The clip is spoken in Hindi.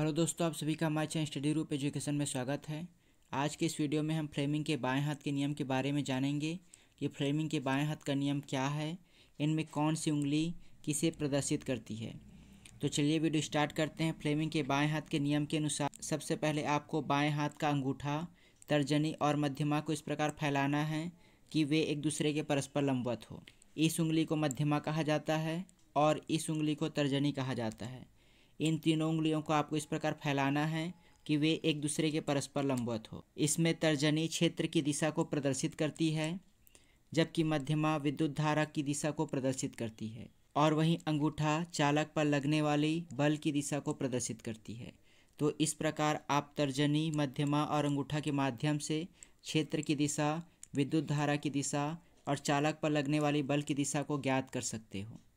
हेलो दोस्तों आप सभी का हमारे चैनल स्टडी रूप एजुकेशन में स्वागत है आज के इस वीडियो में हम फ्रेमिंग के बाएं हाथ के नियम के बारे में जानेंगे कि फ्रेमिंग के बाएं हाथ का नियम क्या है इनमें कौन सी उंगली किसे प्रदर्शित करती है तो चलिए वीडियो स्टार्ट करते हैं फ्रेमिंग के बाएँ हाथ के नियम के अनुसार सबसे पहले आपको बाएँ हाथ का अंगूठा तर्जनी और मध्यमा को इस प्रकार फैलाना है कि वे एक दूसरे के परस्पर लंबवत हो इस उंगली को मध्यमा कहा जाता है और इस उंगली को तर्जनी कहा जाता है इन तीनों उंगलियों को आपको इस प्रकार फैलाना है कि वे एक दूसरे के परस्पर लंबवत हो इसमें तर्जनी क्षेत्र की दिशा को प्रदर्शित करती है जबकि मध्यमा विद्युत धारा की दिशा को प्रदर्शित करती है और वहीं अंगूठा चालक पर लगने वाली बल की दिशा को प्रदर्शित करती है तो इस प्रकार आप तर्जनी मध्यमा और अंगूठा के माध्यम से क्षेत्र की दिशा विद्युत धारा की दिशा और चालक पर लगने वाली बल की दिशा को ज्ञात कर सकते हो